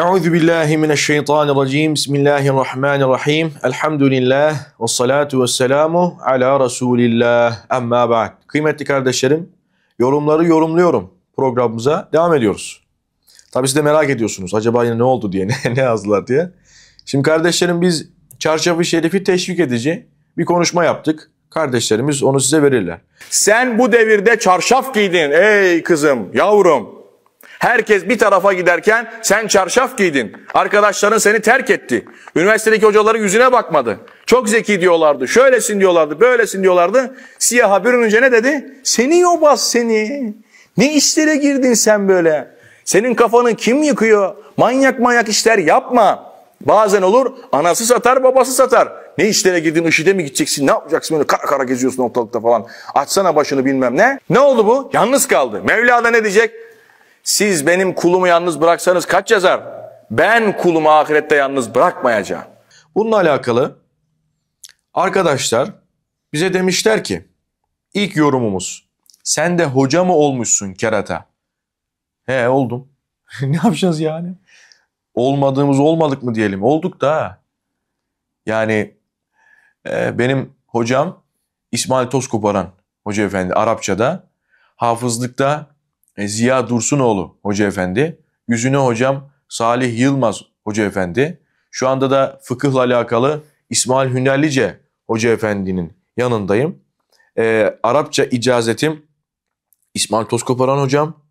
Euzu billahi mineşşeytanirracim. Bismillahirrahmanirrahim. Elhamdülillah ve salatu vesselamu ala Resulillah. Amma ba'd. Kıymetli kardeşlerim, yorumları yorumluyorum programımıza devam ediyoruz. Tabii siz de merak ediyorsunuz. Acaba yine ne oldu diye, ne yazdılar diye. Şimdi kardeşlerim biz çarşafı şerifi teşvik edici bir konuşma yaptık. Kardeşlerimiz onu size verirler. Sen bu devirde çarşaf giydin ey kızım, yavrum. Herkes bir tarafa giderken sen çarşaf giydin. Arkadaşların seni terk etti. Üniversitedeki hocaların yüzüne bakmadı. Çok zeki diyorlardı. Şöylesin diyorlardı, böylesin diyorlardı. Siyaha bürününce ne dedi? Seni yobaz seni. Ne işlere girdin sen böyle? Senin kafanı kim yıkıyor? Manyak manyak işler yapma. Bazen olur anası satar babası satar. Ne işlere girdin IŞİD'e mi gideceksin ne yapacaksın böyle kara kara geziyorsun ortalıkta falan. Açsana başını bilmem ne. Ne oldu bu? Yalnız kaldı. Mevla da ne diyecek? Siz benim kulumu yalnız bıraksanız kaç yazar? Ben kulumu ahirette yalnız bırakmayacağım. Bununla alakalı arkadaşlar bize demişler ki ilk yorumumuz sen de hoca mı olmuşsun kerata? He oldum. ne yapacağız yani? Olmadığımız olmadık mı diyelim? Olduk da. Yani e, benim hocam İsmail Toz Koparan Hoca Efendi Arapçada, hafızlıkta e, Ziya Dursunoğlu Hoca Efendi, yüzüne hocam Salih Yılmaz Hoca Efendi. Şu anda da fıkıhla alakalı İsmail Hünerlice Hoca Efendi'nin yanındayım. E, Arapça icazetim İsmail Toskoparan Hocam,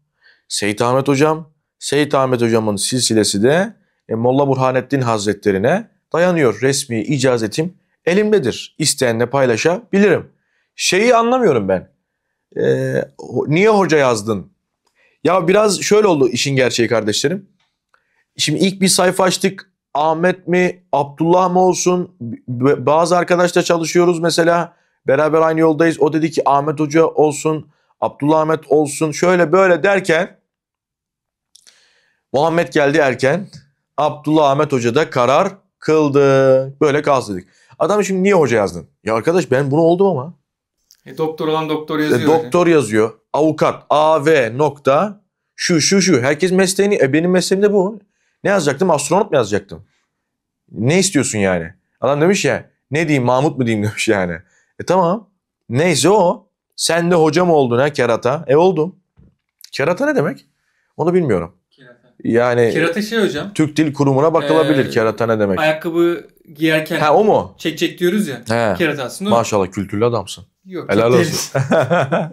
Seyit Ahmet Hocam, Seyit Ahmet Hocam'ın silsilesi de e, Molla Burhanettin Hazretlerine dayanıyor. Resmi icazetim elimdedir. İsteyenle paylaşabilirim. Şeyi anlamıyorum ben. E, niye hoca yazdın ya biraz şöyle oldu işin gerçeği kardeşlerim. Şimdi ilk bir sayfa açtık. Ahmet mi, Abdullah mı olsun? Bazı arkadaşla çalışıyoruz mesela. Beraber aynı yoldayız. O dedi ki Ahmet Hoca olsun, Abdullah Ahmet olsun. Şöyle böyle derken Muhammed geldi erken. Abdullah Ahmet Hoca da karar kıldı. Böyle kalsın dedik. Adam şimdi niye hoca yazdın? Ya arkadaş ben bunu oldum ama. E, doktor olan doktor e, yazıyor. E, doktor yani. yazıyor avukat AV nokta şu şu şu. Herkes mesleğini, e benim mesleğimde bu. Ne yazacaktım? Astronot mu yazacaktım? Ne istiyorsun yani? Adam demiş ya ne diyeyim Mahmut mu diyeyim demiş yani. E tamam. Neyse o. Sen de hocam oldun ha kerata. E oldum. Kerata ne demek? Onu bilmiyorum. Kerata. Yani kerata şey hocam. Türk Dil Kurumu'na bakılabilir ee, kerata ne demek? Ayakkabı giyerken ha, o mu? çek çek diyoruz ya. He. Kerata aslında Maşallah kültürlü adamsın. Yok. Helal olsun.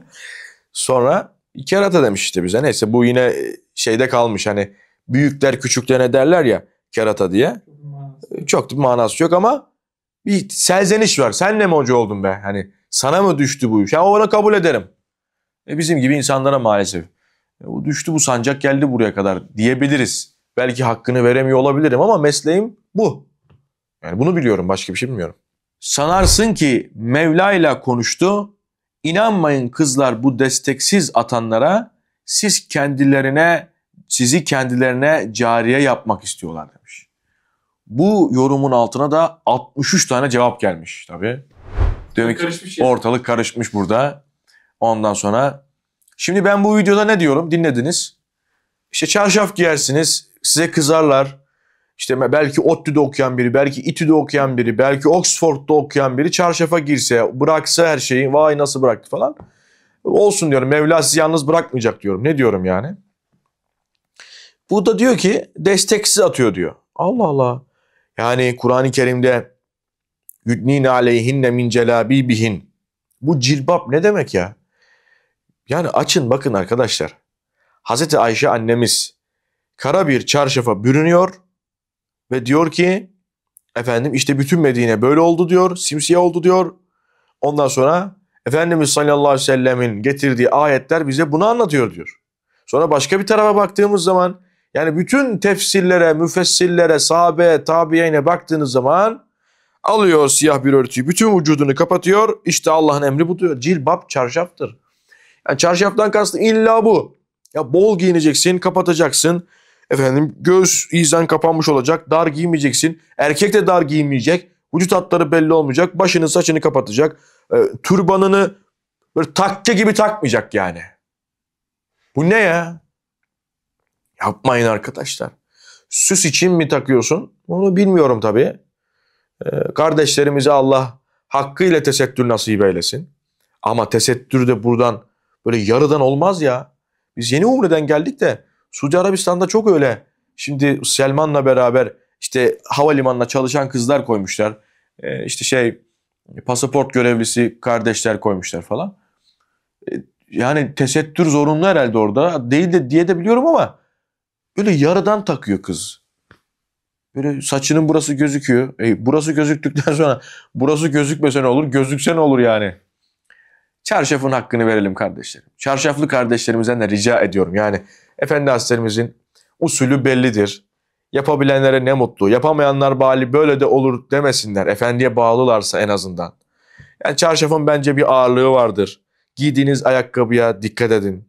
Sonra Kerata demiş işte bize. Neyse bu yine e, şeyde kalmış hani büyükler küçüklerine derler ya kerata diye. Çok da manası yok ama bir selzeniş var. Sen ne mi hoca oldun be? Hani sana mı düştü bu iş? Ya ona kabul ederim. E bizim gibi insanlara maalesef. bu e, düştü bu sancak geldi buraya kadar diyebiliriz. Belki hakkını veremiyor olabilirim ama mesleğim bu. Yani bunu biliyorum başka bir şey bilmiyorum. Sanarsın ki Mevla ile konuştu İnanmayın kızlar bu desteksiz atanlara siz kendilerine sizi kendilerine cariye yapmak istiyorlar demiş. Bu yorumun altına da 63 tane cevap gelmiş tabii. Demek karışmış yani. ortalık karışmış burada. Ondan sonra şimdi ben bu videoda ne diyorum dinlediniz. İşte çarşaf giyersiniz size kızarlar işte belki ODTÜ'de okuyan biri, belki İTÜ'de okuyan biri, belki Oxford'da okuyan biri çarşafa girse, bıraksa her şeyi, vay nasıl bıraktı falan. Olsun diyorum, Mevla sizi yalnız bırakmayacak diyorum. Ne diyorum yani? Bu da diyor ki desteksiz atıyor diyor. Allah Allah. Yani Kur'an-ı Kerim'de yudnine aleyhinne min celabibihin. Bu cilbap ne demek ya? Yani açın bakın arkadaşlar. Hazreti Ayşe annemiz kara bir çarşafa bürünüyor ve diyor ki efendim işte bütün Medine böyle oldu diyor. Simsiyah oldu diyor. Ondan sonra Efendimiz sallallahu aleyhi ve sellemin getirdiği ayetler bize bunu anlatıyor diyor. Sonra başka bir tarafa baktığımız zaman yani bütün tefsirlere, müfessirlere, sahabeye, tabiyeine baktığınız zaman alıyor siyah bir örtüyü, bütün vücudunu kapatıyor. İşte Allah'ın emri bu diyor. Cilbap çarşaftır. Yani çarşaftan kastı illa bu. Ya bol giyineceksin, kapatacaksın. Efendim göğüs izden kapanmış olacak. Dar giymeyeceksin. Erkek de dar giymeyecek. Vücut hatları belli olmayacak. Başını saçını kapatacak. E, ee, türbanını böyle takke gibi takmayacak yani. Bu ne ya? Yapmayın arkadaşlar. Süs için mi takıyorsun? Onu bilmiyorum tabii. E, kardeşlerimize Allah hakkıyla tesettür nasip eylesin. Ama tesettür de buradan böyle yarıdan olmaz ya. Biz yeni umreden geldik de Suudi Arabistan'da çok öyle. Şimdi Selman'la beraber işte havalimanına çalışan kızlar koymuşlar. E, işte şey pasaport görevlisi kardeşler koymuşlar falan. E, yani tesettür zorunlu herhalde orada. Değil de diye de biliyorum ama böyle yarıdan takıyor kız. Böyle saçının burası gözüküyor. E, burası gözüktükten sonra burası gözükmese ne olur? Gözükse ne olur yani? Çarşafın hakkını verelim kardeşlerim. Çarşaflı kardeşlerimizden de rica ediyorum. Yani Efendi Hazretlerimizin usulü bellidir. Yapabilenlere ne mutlu. Yapamayanlar bali böyle de olur demesinler. Efendiye bağlılarsa en azından. Yani çarşafın bence bir ağırlığı vardır. Giydiğiniz ayakkabıya dikkat edin.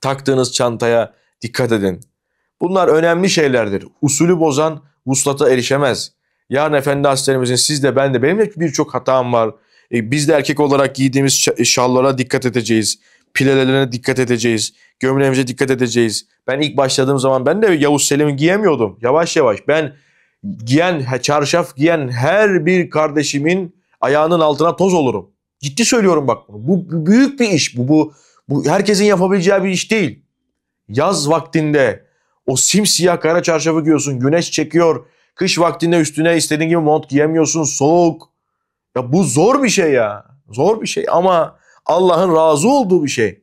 Taktığınız çantaya dikkat edin. Bunlar önemli şeylerdir. Usulü bozan vuslata erişemez. Yarın Efendi Hazretlerimizin siz de ben de benim de birçok hatam var. E, biz de erkek olarak giydiğimiz şallara dikkat edeceğiz. Pilelerine dikkat edeceğiz. Gömleğimize dikkat edeceğiz. Ben ilk başladığım zaman ben de Yavuz Selim'i giyemiyordum. Yavaş yavaş ben giyen, çarşaf giyen her bir kardeşimin ayağının altına toz olurum. Ciddi söylüyorum bak bunu. Bu büyük bir iş. Bu, bu, bu herkesin yapabileceği bir iş değil. Yaz vaktinde o simsiyah kara çarşafı giyiyorsun. Güneş çekiyor. Kış vaktinde üstüne istediğin gibi mont giyemiyorsun. Soğuk. Ya bu zor bir şey ya. Zor bir şey ama Allah'ın razı olduğu bir şey.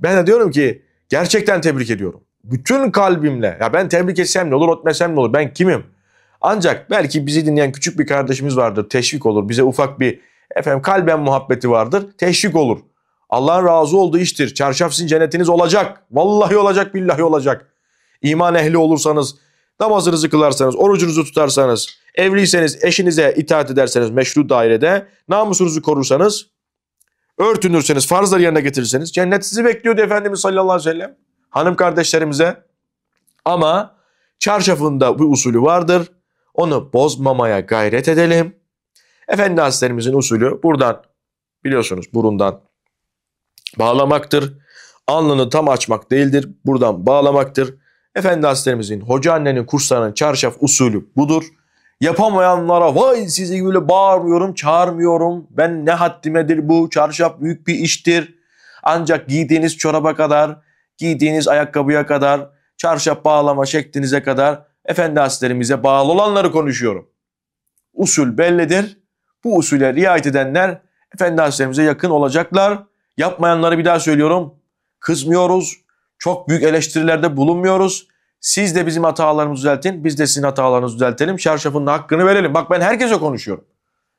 Ben de diyorum ki gerçekten tebrik ediyorum. Bütün kalbimle. Ya ben tebrik etsem ne olur, otmesem ne olur? Ben kimim? Ancak belki bizi dinleyen küçük bir kardeşimiz vardır. Teşvik olur. Bize ufak bir efendim kalben muhabbeti vardır. Teşvik olur. Allah'ın razı olduğu iştir. Çarşaf sizin cennetiniz olacak. Vallahi olacak, billahi olacak. İman ehli olursanız, namazınızı kılarsanız, orucunuzu tutarsanız, evliyseniz, eşinize itaat ederseniz meşru dairede, namusunuzu korursanız örtünürseniz, farzları yerine getirirseniz cennet sizi bekliyordu Efendimiz sallallahu aleyhi ve sellem. Hanım kardeşlerimize ama çarşafında bu usulü vardır. Onu bozmamaya gayret edelim. Efendi Hazretlerimizin usulü buradan biliyorsunuz burundan bağlamaktır. Alnını tam açmak değildir. Buradan bağlamaktır. Efendi Hazretlerimizin, hoca annenin kurslarının çarşaf usulü budur. Yapamayanlara vay sizi böyle bağırmıyorum, çağırmıyorum. Ben ne haddimedir bu, çarşaf büyük bir iştir. Ancak giydiğiniz çoraba kadar, giydiğiniz ayakkabıya kadar, çarşaf bağlama şeklinize kadar efendi haslerimize bağlı olanları konuşuyorum. Usul bellidir. Bu usule riayet edenler efendi haslerimize yakın olacaklar. Yapmayanları bir daha söylüyorum. Kızmıyoruz. Çok büyük eleştirilerde bulunmuyoruz. Siz de bizim hatalarımızı düzeltin. Biz de sizin hatalarınızı düzeltelim. Çarşafın hakkını verelim. Bak ben herkese konuşuyorum.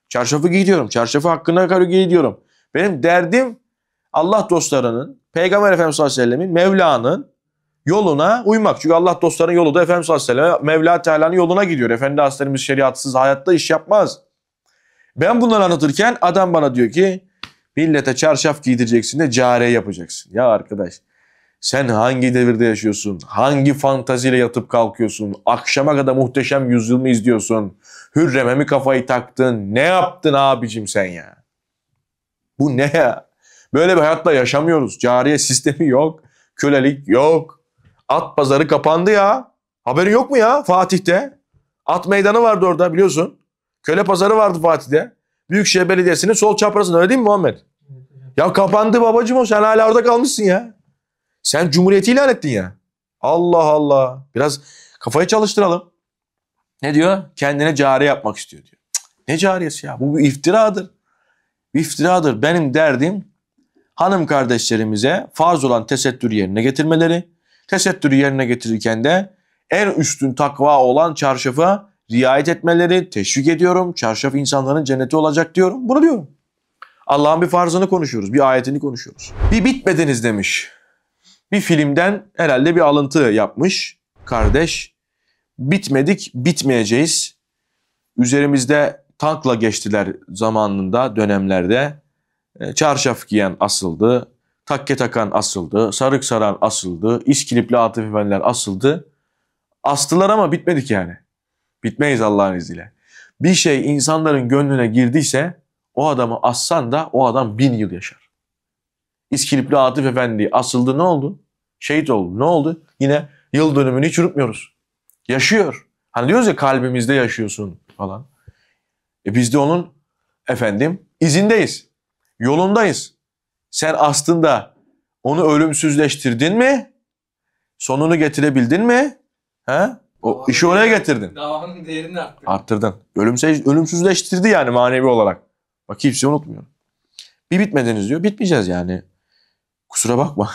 Çarşafı giyiyorum. Çarşafı hakkına göre giyiyorum. Benim derdim Allah dostlarının, Peygamber Efendimiz sallallahu aleyhi ve sellemin, Mevla'nın yoluna uymak. Çünkü Allah dostlarının yolu da Efendimiz sallallahu aleyhi ve sellem Mevla Teala'nın yoluna gidiyor. Efendi Hazretlerimiz şeriatsız hayatta iş yapmaz. Ben bunları anlatırken adam bana diyor ki millete çarşaf giydireceksin de care yapacaksın. Ya arkadaş sen hangi devirde yaşıyorsun? Hangi fantaziyle yatıp kalkıyorsun? Akşama kadar muhteşem yüzyıl mı izliyorsun? Hürrem'e mi kafayı taktın? Ne yaptın abicim sen ya? Bu ne ya? Böyle bir hayatla yaşamıyoruz. Cariye sistemi yok. Kölelik yok. At pazarı kapandı ya. Haberin yok mu ya Fatih'te? At meydanı vardı orada biliyorsun. Köle pazarı vardı Fatih'te. Büyükşehir Belediyesi'nin sol çaprazında öyle değil mi Muhammed? Ya kapandı babacım o sen hala orada kalmışsın ya. Sen cumhuriyeti ilan ettin ya. Allah Allah. Biraz kafayı çalıştıralım. Ne diyor? Kendine cari yapmak istiyor diyor. Cık, ne cariyesi ya? Bu bir iftiradır. Bir iftiradır. Benim derdim hanım kardeşlerimize farz olan tesettürü yerine getirmeleri. Tesettürü yerine getirirken de en üstün takva olan çarşafa riayet etmeleri teşvik ediyorum. Çarşaf insanların cenneti olacak diyorum. Bunu diyorum. Allah'ın bir farzını konuşuyoruz, bir ayetini konuşuyoruz. Bir bitmediniz demiş bir filmden herhalde bir alıntı yapmış kardeş. Bitmedik, bitmeyeceğiz. Üzerimizde tankla geçtiler zamanında, dönemlerde. E, çarşaf giyen asıldı, takke takan asıldı, sarık saran asıldı, iskilipli Atif Efendiler asıldı. Astılar ama bitmedik yani. Bitmeyiz Allah'ın izniyle. Bir şey insanların gönlüne girdiyse o adamı assan da o adam bin yıl yaşar. İskilipli Atif Efendi asıldı ne oldu? Şehit oldu. Ne oldu? Yine yıl dönümünü hiç unutmuyoruz. Yaşıyor. Hani diyoruz ya kalbimizde yaşıyorsun falan. E biz de onun efendim izindeyiz. Yolundayız. Sen aslında onu ölümsüzleştirdin mi? Sonunu getirebildin mi? He? O işi oraya getirdin. Davanın değerini arttırdın. Arttırdın. Ölümsüz, ölümsüzleştirdi yani manevi olarak. Bak kimse şey unutmuyor. Bir bitmediniz diyor. Bitmeyeceğiz yani. Kusura bakma.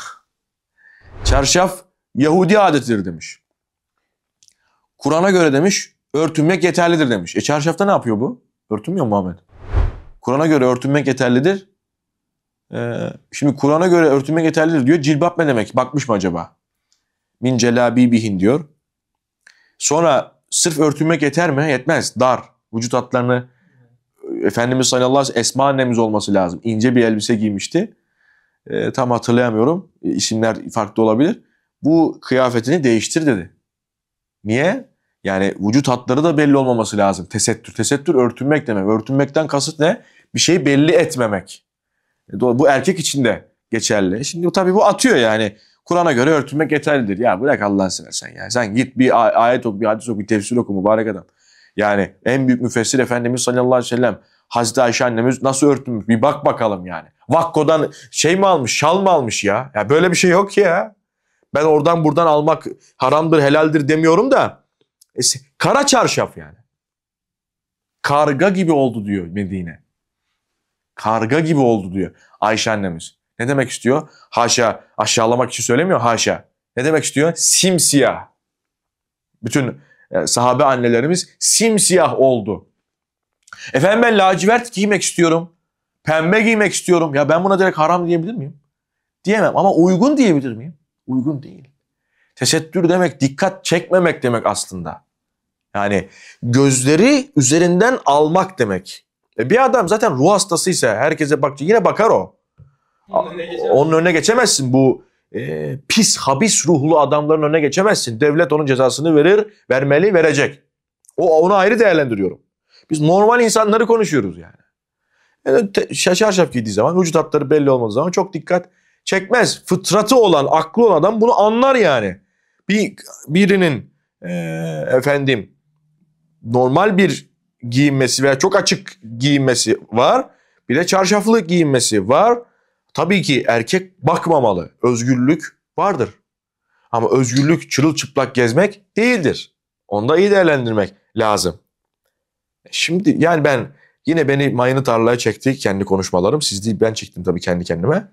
Çarşaf Yahudi adetidir demiş. Kur'an'a göre demiş örtünmek yeterlidir demiş. E çarşafta ne yapıyor bu? Örtünmüyor Muhammed? Kur'an'a göre örtünmek yeterlidir. Ee, şimdi Kur'an'a göre örtünmek yeterlidir diyor. Cilbap ne demek? Bakmış mı acaba? Min celabibihin diyor. Sonra sırf örtünmek yeter mi? Yetmez. Dar. Vücut hatlarını Efendimiz sallallahu aleyhi ve sellem esma annemiz olması lazım. İnce bir elbise giymişti. E, tam hatırlayamıyorum. E, isimler farklı olabilir. Bu kıyafetini değiştir dedi. Niye? Yani vücut hatları da belli olmaması lazım. Tesettür. Tesettür örtünmek demek. Örtünmekten kasıt ne? Bir şeyi belli etmemek. E, bu erkek için de geçerli. Şimdi tabii bu atıyor yani. Kur'an'a göre örtünmek yeterlidir. Ya bırak Allah'ın seversen ya. Sen git bir ayet oku, bir hadis oku, bir tefsir oku mübarek adam. Yani en büyük müfessir Efendimiz sallallahu aleyhi ve sellem Hazreti Ayşe annemiz nasıl örtünmüş bir bak bakalım yani. Vakko'dan şey mi almış, şal mı almış ya? Ya böyle bir şey yok ya. Ben oradan buradan almak haramdır, helaldir demiyorum da. E, kara çarşaf yani. Karga gibi oldu diyor Medine. Karga gibi oldu diyor Ayşe annemiz. Ne demek istiyor? Haşa aşağılamak için söylemiyor haşa. Ne demek istiyor? Simsiyah. Bütün e, sahabe annelerimiz simsiyah oldu. Efendim ben lacivert giymek istiyorum. Pembe giymek istiyorum. Ya ben buna direkt haram diyebilir miyim? Diyemem ama uygun diyebilir miyim? Uygun değil. Tesettür demek dikkat çekmemek demek aslında. Yani gözleri üzerinden almak demek. E bir adam zaten ruh ise herkese bakacak yine bakar o. Onun önüne, Onun önüne geçemezsin bu e, pis habis ruhlu adamların önüne geçemezsin. Devlet onun cezasını verir, vermeli, verecek. O onu ayrı değerlendiriyorum. Biz normal insanları konuşuyoruz yani. Yani şaşarşaf giydiği zaman, vücut hatları belli olmadığı zaman çok dikkat çekmez. Fıtratı olan, aklı olan adam bunu anlar yani. Bir birinin e, efendim normal bir giyinmesi veya çok açık giyinmesi var. Bir de çarşaflı giyinmesi var. Tabii ki erkek bakmamalı. Özgürlük vardır. Ama özgürlük çırılçıplak gezmek değildir. Onu da iyi değerlendirmek lazım. E, şimdi yani ben Yine beni mayını tarlaya çekti kendi konuşmalarım. Siz değil ben çektim tabii kendi kendime.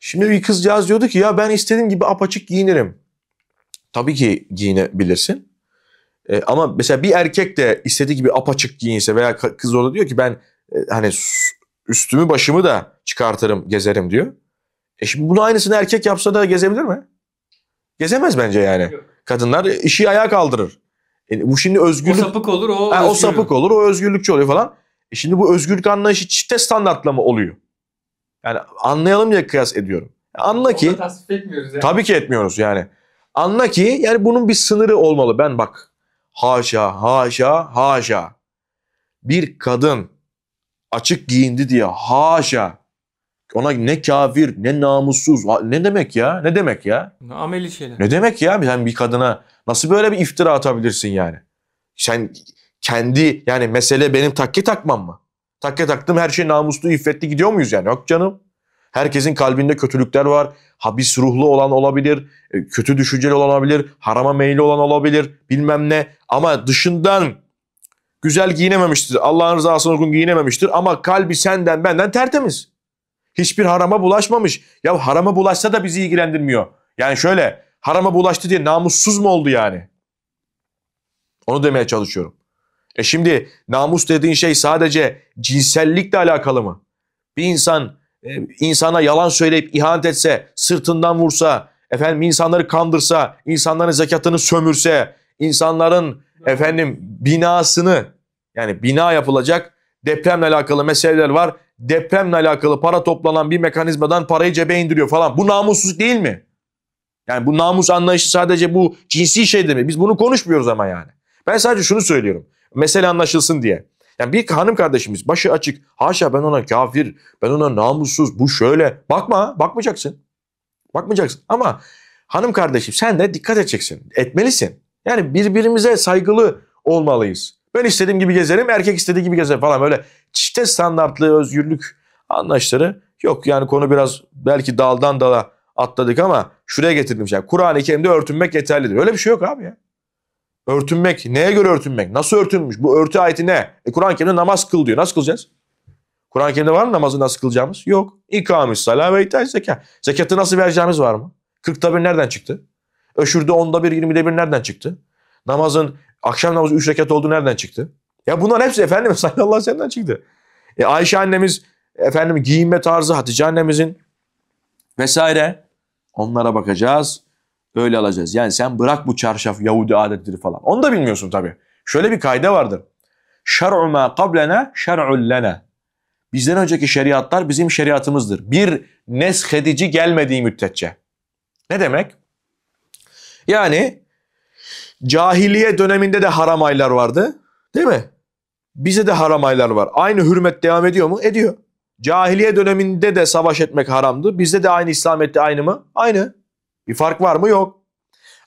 Şimdi bir kızcağız diyordu ki ya ben istediğim gibi apaçık giyinirim. Tabii ki giyinebilirsin. Ee, ama mesela bir erkek de istediği gibi apaçık giyinse veya kız orada diyor ki ben e, hani üstümü başımı da çıkartırım gezerim diyor. E şimdi bunu aynısını erkek yapsa da gezebilir mi? Gezemez bence yani. Kadınlar işi ayağa kaldırır. E, bu şimdi özgürlük... O sapık olur o ha, O sapık olur o özgürlükçü oluyor falan. E şimdi bu özgürlük anlayışı çifte standartla mı oluyor? Yani anlayalım diye kıyas ediyorum. Anla ki etmiyoruz yani. tabii ki etmiyoruz yani. Anla ki yani bunun bir sınırı olmalı. Ben bak haşa haşa haşa bir kadın açık giyindi diye haşa ona ne kafir ne namussuz ne demek ya ne demek ya ameli şeyler ne demek ya sen bir kadına nasıl böyle bir iftira atabilirsin yani sen kendi yani mesele benim takke takmam mı? Takke taktım her şey namuslu, iffetli gidiyor muyuz yani? Yok canım. Herkesin kalbinde kötülükler var. Habis ruhlu olan olabilir, e, kötü düşünceli olan olabilir, harama meyli olan olabilir, bilmem ne. Ama dışından güzel giyinememiştir. Allah'ın rızasına uygun giyinememiştir ama kalbi senden benden tertemiz. Hiçbir harama bulaşmamış. Ya harama bulaşsa da bizi ilgilendirmiyor. Yani şöyle harama bulaştı diye namussuz mu oldu yani? Onu demeye çalışıyorum. E şimdi namus dediğin şey sadece cinsellikle alakalı mı? Bir insan e, insana yalan söyleyip ihanet etse, sırtından vursa, efendim insanları kandırsa, insanların zekatını sömürse, insanların efendim binasını yani bina yapılacak depremle alakalı meseleler var. Depremle alakalı para toplanan bir mekanizmadan parayı cebe indiriyor falan. Bu namussuzluk değil mi? Yani bu namus anlayışı sadece bu cinsi şey değil mi? Biz bunu konuşmuyoruz ama yani. Ben sadece şunu söylüyorum. Mesele anlaşılsın diye. Yani bir hanım kardeşimiz başı açık. Haşa ben ona kafir, ben ona namussuz, bu şöyle. Bakma, bakmayacaksın. Bakmayacaksın ama hanım kardeşim sen de dikkat edeceksin. Etmelisin. Yani birbirimize saygılı olmalıyız. Ben istediğim gibi gezerim, erkek istediği gibi gezer falan böyle çifte standartlı özgürlük anlaşları yok. Yani konu biraz belki daldan dala atladık ama şuraya getirdim. Yani Kur'an-ı Kerim'de örtünmek yeterlidir. Öyle bir şey yok abi ya. Örtünmek. Neye göre örtünmek? Nasıl örtünmüş? Bu örtü ayeti ne? E, Kur'an-ı Kerim'de namaz kıl diyor. Nasıl kılacağız? Kur'an-ı Kerim'de var mı namazı nasıl kılacağımız? Yok. İkamis, salâ ve itay zeka. Zekatı nasıl vereceğimiz var mı? Kırkta bir nereden çıktı? Öşürde onda bir, yirmide bir nereden çıktı? Namazın, akşam namazı üç rekat olduğu nereden çıktı? Ya bunların hepsi Efendimiz sallallahu aleyhi ve sellem'den çıktı. E Ayşe annemiz, efendim giyinme tarzı Hatice annemizin vesaire. Onlara bakacağız. Öyle alacağız. Yani sen bırak bu çarşaf Yahudi adetleri falan. Onu da bilmiyorsun tabii. Şöyle bir kayda vardır. Şer'u ma kablena şer'ul lena. Bizden önceki şeriatlar bizim şeriatımızdır. Bir neshedici gelmediği müddetçe. Ne demek? Yani cahiliye döneminde de haram aylar vardı. Değil mi? Bize de haram aylar var. Aynı hürmet devam ediyor mu? Ediyor. Cahiliye döneminde de savaş etmek haramdı. Bizde de aynı İslamiyet'te aynı mı? Aynı. Bir fark var mı? Yok.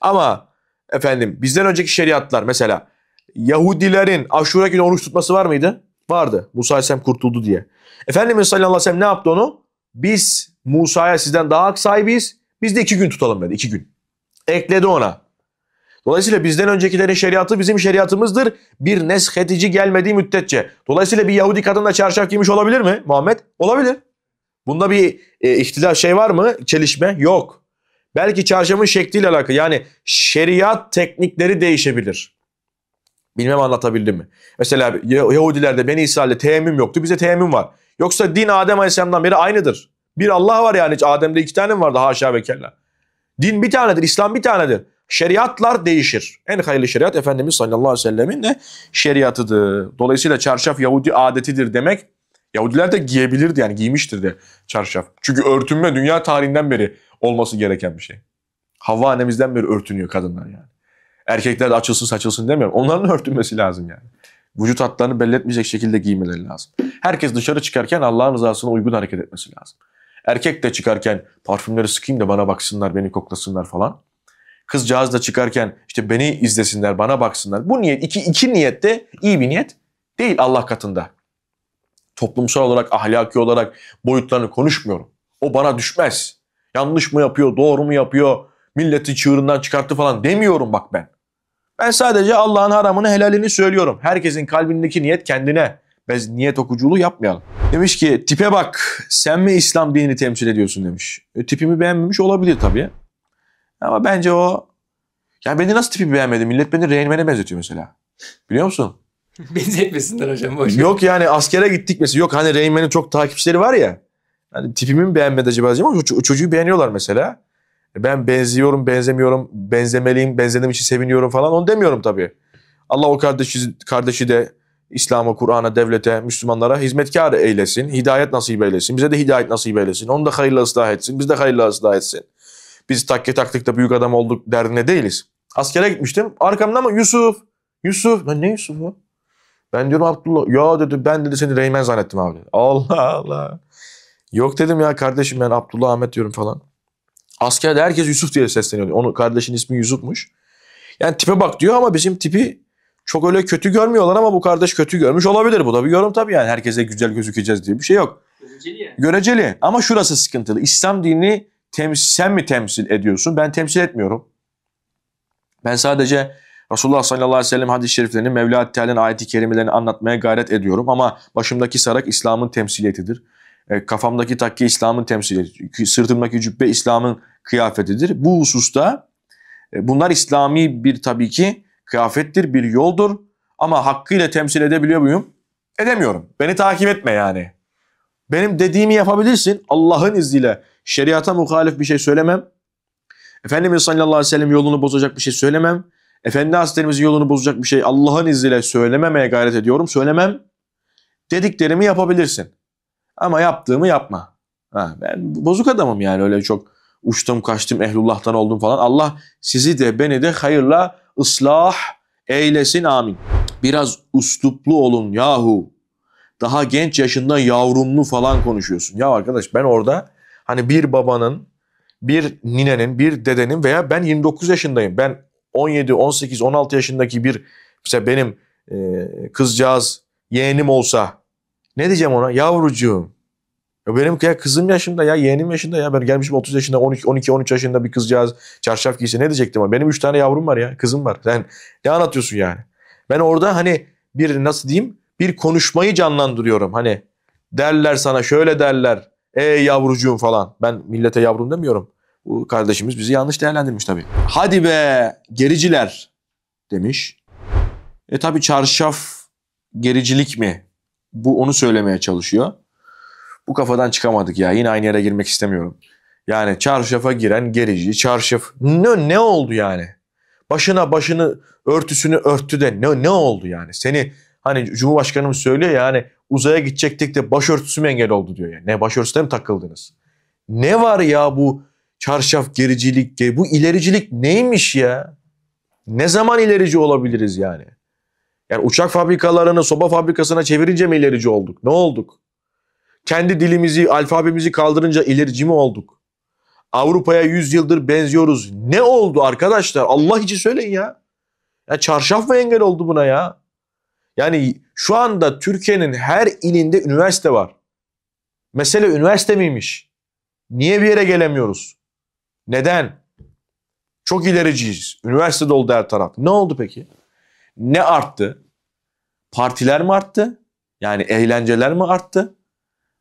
Ama efendim bizden önceki şeriatlar mesela Yahudilerin aşure günü oruç tutması var mıydı? Vardı. Musa Aleyhisselam kurtuldu diye. Efendimiz sallallahu aleyhi ve sellem ne yaptı onu? Biz Musa'ya sizden daha hak sahibiyiz. Biz de iki gün tutalım dedi. iki gün. Ekledi ona. Dolayısıyla bizden öncekilerin şeriatı bizim şeriatımızdır. Bir neshetici gelmediği müddetçe. Dolayısıyla bir Yahudi kadın da çarşaf giymiş olabilir mi Muhammed? Olabilir. Bunda bir e, ihtilaf şey var mı? Çelişme? Yok. Belki çarşafın şekliyle alakalı. Yani şeriat teknikleri değişebilir. Bilmem anlatabildim mi? Mesela Yahudilerde, Beni İsrail'de teyemmüm yoktu. Bize teyemmüm var. Yoksa din Adem Aleyhisselam'dan beri aynıdır. Bir Allah var yani. Adem'de iki tane mi vardı haşa ve kella? Din bir tanedir, İslam bir tanedir. Şeriatlar değişir. En hayırlı şeriat Efendimiz sallallahu aleyhi ve sellemin de şeriatıdır. Dolayısıyla çarşaf Yahudi adetidir demek Yahudiler de giyebilirdi yani giymiştir de çarşaf. Çünkü örtünme dünya tarihinden beri olması gereken bir şey. Hava annemizden beri örtünüyor kadınlar yani. Erkekler de açılsın saçılsın demiyorum. Onların örtünmesi lazım yani. Vücut hatlarını belli etmeyecek şekilde giymeleri lazım. Herkes dışarı çıkarken Allah'ın rızasına uygun hareket etmesi lazım. Erkek de çıkarken parfümleri sıkayım da bana baksınlar, beni koklasınlar falan. Kızcağız da çıkarken işte beni izlesinler, bana baksınlar. Bu niyet, iki, iki niyet de iyi bir niyet değil Allah katında toplumsal olarak, ahlaki olarak boyutlarını konuşmuyorum. O bana düşmez. Yanlış mı yapıyor, doğru mu yapıyor, milleti çığırından çıkarttı falan demiyorum bak ben. Ben sadece Allah'ın haramını helalini söylüyorum. Herkesin kalbindeki niyet kendine. Biz niyet okuculuğu yapmayalım. Demiş ki tipe bak sen mi İslam dinini temsil ediyorsun demiş. E, tipimi beğenmemiş olabilir tabii. Ama bence o... Ya beni nasıl tipi beğenmedi? Millet beni Reynmen'e benzetiyor mesela. Biliyor musun? Benzetmesinler hocam boş. Yok yani askere gittik mesela. Yok hani Rain çok takipçileri var ya. Hani tipimi mi beğenmedi acaba diyeceğim ama o çocuğu beğeniyorlar mesela. E ben benziyorum, benzemiyorum, benzemeliyim, benzediğim için seviniyorum falan onu demiyorum tabii. Allah o kardeşi, kardeşi de İslam'a, Kur'an'a, devlete, Müslümanlara hizmetkar eylesin. Hidayet nasip eylesin. Bize de hidayet nasip eylesin. Onu da hayırlı ıslah etsin. Biz de hayırlı ıslah etsin. Biz takke da büyük adam olduk derdine değiliz. Askere gitmiştim. Arkamda mı Yusuf? Yusuf. Lan ne Yusuf'u? Ben diyorum Abdullah ya dedi ben dedi seni Reymen zannettim abi. Dedi. Allah Allah. Yok dedim ya kardeşim ben Abdullah Ahmet diyorum falan. Askerde herkes Yusuf diye sesleniyordu. Onun kardeşin ismi Yusuf'muş. Yani tipe bak diyor ama bizim tipi çok öyle kötü görmüyorlar ama bu kardeş kötü görmüş olabilir. Bu da bir yorum tabii yani herkese güzel gözükeceğiz diye bir şey yok. Göreceli. Göreceli. Ama şurası sıkıntılı. İslam dinini temsil, sen mi temsil ediyorsun? Ben temsil etmiyorum. Ben sadece Resulullah sallallahu aleyhi ve sellem hadis-i şeriflerini, Mevla Teala'nın ayeti kerimelerini anlatmaya gayret ediyorum. Ama başımdaki sarak İslam'ın temsiliyetidir. E, kafamdaki takki İslam'ın temsiliyetidir. Sırtımdaki cübbe İslam'ın kıyafetidir. Bu hususta e, bunlar İslami bir tabii ki kıyafettir, bir yoldur. Ama hakkıyla temsil edebiliyor muyum? Edemiyorum. Beni takip etme yani. Benim dediğimi yapabilirsin Allah'ın izniyle. Şeriata muhalif bir şey söylemem. Efendimiz sallallahu aleyhi ve sellem yolunu bozacak bir şey söylemem. Efendi Hazretlerimizin yolunu bozacak bir şey Allah'ın izniyle söylememeye gayret ediyorum. Söylemem. Dediklerimi yapabilirsin. Ama yaptığımı yapma. Ha, ben bozuk adamım yani öyle çok uçtum kaçtım ehlullah'tan oldum falan. Allah sizi de beni de hayırla ıslah eylesin amin. Biraz usluplu olun yahu. Daha genç yaşında yavrumlu falan konuşuyorsun. Ya arkadaş ben orada hani bir babanın, bir ninenin, bir dedenin veya ben 29 yaşındayım. Ben 17, 18, 16 yaşındaki bir mesela benim e, kızcağız yeğenim olsa ne diyeceğim ona? Yavrucuğum. Ya benim ya kızım yaşında ya yeğenim yaşında ya ben gelmişim 30 yaşında 12 12 13 yaşında bir kızcağız çarşaf giyse ne diyecektim ama benim 3 tane yavrum var ya kızım var. Sen ne anlatıyorsun yani? Ben orada hani bir nasıl diyeyim bir konuşmayı canlandırıyorum. Hani derler sana şöyle derler. Ey yavrucuğum falan. Ben millete yavrum demiyorum. Bu kardeşimiz bizi yanlış değerlendirmiş tabii. Hadi be gericiler demiş. E tabii çarşaf gericilik mi? Bu onu söylemeye çalışıyor. Bu kafadan çıkamadık ya. Yine aynı yere girmek istemiyorum. Yani çarşafa giren gerici, çarşaf ne, ne oldu yani? Başına başını örtüsünü örttü de ne, ne oldu yani? Seni hani Cumhurbaşkanımız söylüyor ya hani uzaya gidecektik de başörtüsü mü engel oldu diyor yani. Ne başörtüsüne mi takıldınız? Ne var ya bu çarşaf gericilik, bu ilericilik neymiş ya? Ne zaman ilerici olabiliriz yani? Yani uçak fabrikalarını soba fabrikasına çevirince mi ilerici olduk? Ne olduk? Kendi dilimizi, alfabemizi kaldırınca ilerici mi olduk? Avrupa'ya 100 yıldır benziyoruz. Ne oldu arkadaşlar? Allah için söyleyin ya. Ya çarşaf mı engel oldu buna ya? Yani şu anda Türkiye'nin her ilinde üniversite var. Mesele üniversite miymiş? Niye bir yere gelemiyoruz? Neden? Çok ilericiyiz. Üniversite dolu her taraf. Ne oldu peki? Ne arttı? Partiler mi arttı? Yani eğlenceler mi arttı?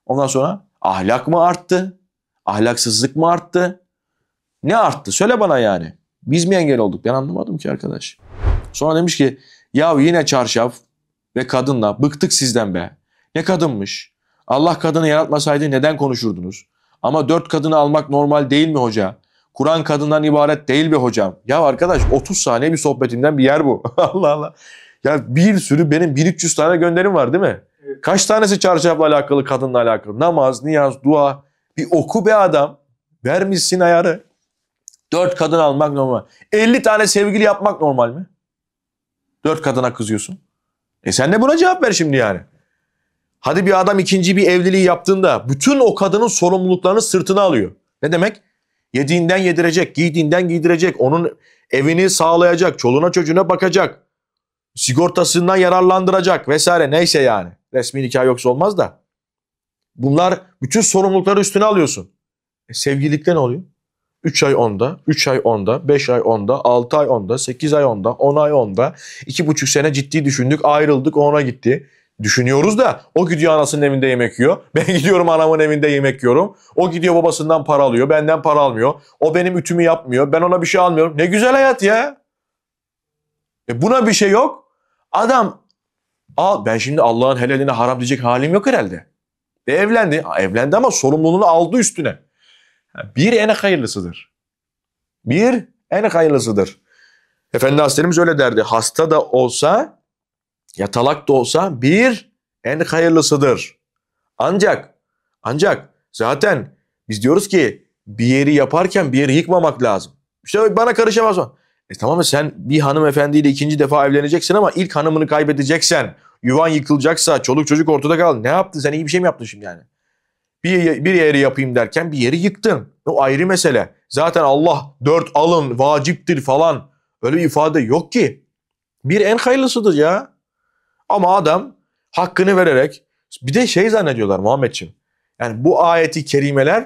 Ondan sonra ahlak mı arttı? Ahlaksızlık mı arttı? Ne arttı? Söyle bana yani. Biz mi engel olduk? Ben anlamadım ki arkadaş. Sonra demiş ki ya yine çarşaf ve kadınla bıktık sizden be. Ne kadınmış? Allah kadını yaratmasaydı neden konuşurdunuz? Ama dört kadını almak normal değil mi hoca? Kur'an kadından ibaret değil bir hocam. Ya arkadaş 30 saniye bir sohbetinden bir yer bu. Allah Allah. Ya bir sürü benim 1300 tane gönderim var değil mi? Kaç tanesi çarşafla alakalı, kadınla alakalı? Namaz, niyaz, dua. Bir oku be adam. Vermişsin ayarı. Dört kadın almak normal. 50 tane sevgili yapmak normal mi? Dört kadına kızıyorsun. E sen de buna cevap ver şimdi yani. Hadi bir adam ikinci bir evliliği yaptığında bütün o kadının sorumluluklarını sırtına alıyor. Ne demek? Yediğinden yedirecek, giydiğinden giydirecek, onun evini sağlayacak, çoluğuna çocuğuna bakacak, sigortasından yararlandıracak vesaire neyse yani. Resmi nikah yoksa olmaz da. Bunlar bütün sorumlulukları üstüne alıyorsun. E, sevgililikte ne oluyor? 3 ay onda, 3 ay onda, 5 ay onda, 6 ay onda, 8 ay onda, 10 ay onda, 2,5 sene ciddi düşündük, ayrıldık, ona gitti düşünüyoruz da o gidiyor anasının evinde yemek yiyor. Ben gidiyorum anamın evinde yemek yiyorum. O gidiyor babasından para alıyor. Benden para almıyor. O benim ütümü yapmıyor. Ben ona bir şey almıyorum. Ne güzel hayat ya. E buna bir şey yok. Adam al ben şimdi Allah'ın helalini haram diyecek halim yok herhalde. E evlendi. Evlendi ama sorumluluğunu aldı üstüne. Bir en hayırlısıdır. Bir en hayırlısıdır. Efendi Hazretlerimiz öyle derdi. Hasta da olsa yatalak da olsa bir en hayırlısıdır. Ancak ancak zaten biz diyoruz ki bir yeri yaparken bir yeri yıkmamak lazım. İşte bana karışamaz mı? E tamam mı sen bir hanımefendiyle ikinci defa evleneceksin ama ilk hanımını kaybedeceksen, yuvan yıkılacaksa, çoluk çocuk ortada kal. Ne yaptın? Sen iyi bir şey mi yaptın şimdi yani? Bir, bir yeri yapayım derken bir yeri yıktın. O ayrı mesele. Zaten Allah dört alın, vaciptir falan. Öyle bir ifade yok ki. Bir en hayırlısıdır ya. Ama adam hakkını vererek bir de şey zannediyorlar Muhammedciğim. Yani bu ayeti kerimeler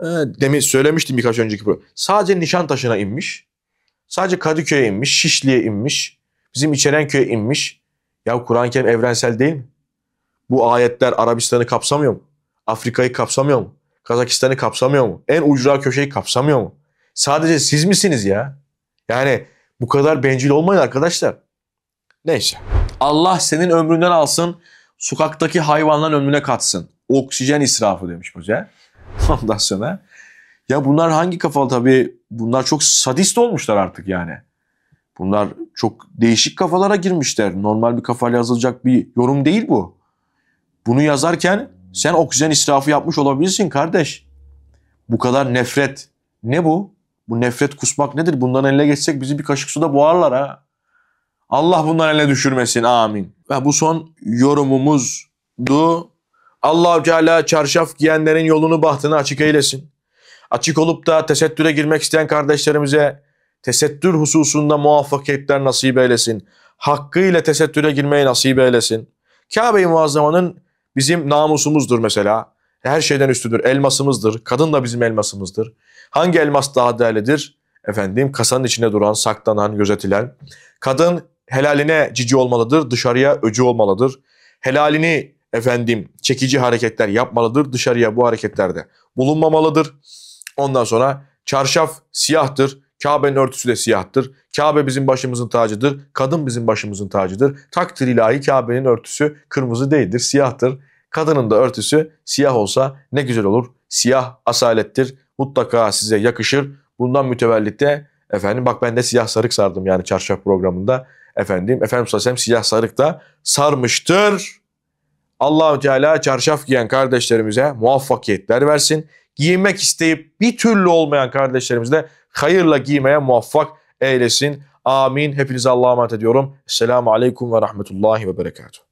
e, demin söylemiştim birkaç önceki program. Sadece Nişantaşı'na inmiş. Sadece Kadıköy'e inmiş, Şişli'ye inmiş. Bizim İçerenköy'e inmiş. Ya Kur'an-ı Kerim evrensel değil mi? Bu ayetler Arabistan'ı kapsamıyor mu? Afrika'yı kapsamıyor mu? Kazakistan'ı kapsamıyor mu? En ucra köşeyi kapsamıyor mu? Sadece siz misiniz ya? Yani bu kadar bencil olmayın arkadaşlar. Neyse. Allah senin ömründen alsın, sokaktaki hayvanların ömrüne katsın. Oksijen israfı demiş hoca. Ondan sonra ya bunlar hangi kafalı tabii bunlar çok sadist olmuşlar artık yani. Bunlar çok değişik kafalara girmişler. Normal bir kafayla yazılacak bir yorum değil bu. Bunu yazarken sen oksijen israfı yapmış olabilirsin kardeş. Bu kadar nefret. Ne bu? Bu nefret kusmak nedir? Bundan eline geçsek bizi bir kaşık suda boğarlar ha. Allah bundan ele düşürmesin. Amin. Ve bu son yorumumuzdu. allah u Teala çarşaf giyenlerin yolunu bahtını açık eylesin. Açık olup da tesettüre girmek isteyen kardeşlerimize tesettür hususunda muvaffakiyetler nasip eylesin. Hakkıyla tesettüre girmeyi nasip eylesin. Kabe-i Muazzama'nın bizim namusumuzdur mesela. Her şeyden üstüdür. Elmasımızdır. Kadın da bizim elmasımızdır. Hangi elmas daha değerlidir? Efendim kasanın içine duran, saklanan, gözetilen. Kadın helaline cici olmalıdır, dışarıya öcü olmalıdır. Helalini efendim çekici hareketler yapmalıdır, dışarıya bu hareketlerde bulunmamalıdır. Ondan sonra çarşaf siyahtır, Kabe'nin örtüsü de siyahtır. Kabe bizim başımızın tacıdır, kadın bizim başımızın tacıdır. Takdir ilahi Kabe'nin örtüsü kırmızı değildir, siyahtır. Kadının da örtüsü siyah olsa ne güzel olur. Siyah asalettir, mutlaka size yakışır. Bundan mütevellit de efendim bak ben de siyah sarık sardım yani çarşaf programında. Efendim Efendim Aleyhisselam siyah sarık da sarmıştır. Allah Teala çarşaf giyen kardeşlerimize muvaffakiyetler versin. Giymek isteyip bir türlü olmayan kardeşlerimiz de hayırla giymeye muvaffak eylesin. Amin. Hepinize Allah'a emanet ediyorum. Selamun Aleyküm ve Rahmetullahi ve Berekatuhu.